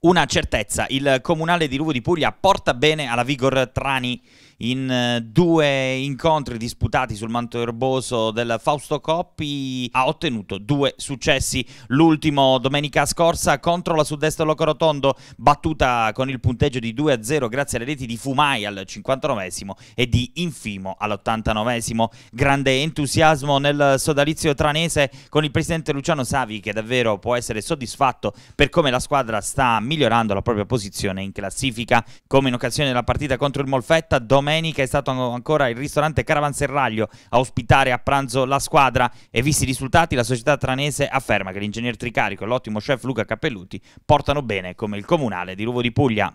Una certezza, il comunale di Ruvo di Puglia porta bene alla Vigor Trani in eh, due incontri disputati sul manto erboso del Fausto Coppi ha ottenuto due successi, l'ultimo domenica scorsa contro la Sud-Est Locorotondo battuta con il punteggio di 2-0 grazie alle reti di Fumai al 59esimo e di Infimo all'89esimo. Grande entusiasmo nel sodalizio tranese con il presidente Luciano Savi che davvero può essere soddisfatto per come la squadra sta migliorando la propria posizione in classifica. Come in occasione della partita contro il Molfetta, domenica domenica è stato ancora il ristorante Caravanserraglio a ospitare a pranzo la squadra e visti i risultati la società tranese afferma che l'ingegner Tricarico e l'ottimo chef Luca Cappelluti portano bene come il comunale di Luvo di Puglia.